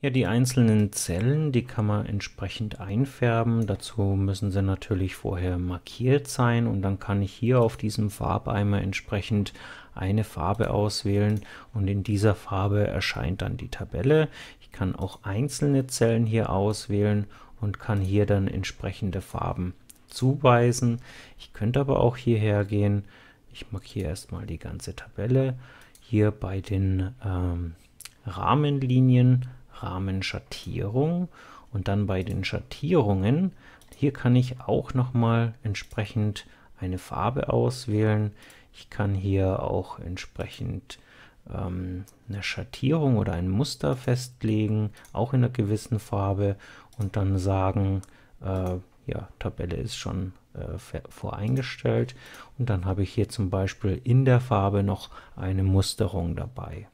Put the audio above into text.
Ja, die einzelnen Zellen, die kann man entsprechend einfärben. Dazu müssen sie natürlich vorher markiert sein und dann kann ich hier auf diesem Farbeimer entsprechend eine Farbe auswählen und in dieser Farbe erscheint dann die Tabelle. Ich kann auch einzelne Zellen hier auswählen und kann hier dann entsprechende Farben zuweisen. Ich könnte aber auch hierher gehen. Ich markiere erstmal die ganze Tabelle. Hier bei den ähm, Rahmenlinien Rahmenschattierung und dann bei den Schattierungen, hier kann ich auch nochmal entsprechend eine Farbe auswählen. Ich kann hier auch entsprechend ähm, eine Schattierung oder ein Muster festlegen, auch in einer gewissen Farbe und dann sagen, äh, ja, Tabelle ist schon äh, voreingestellt und dann habe ich hier zum Beispiel in der Farbe noch eine Musterung dabei.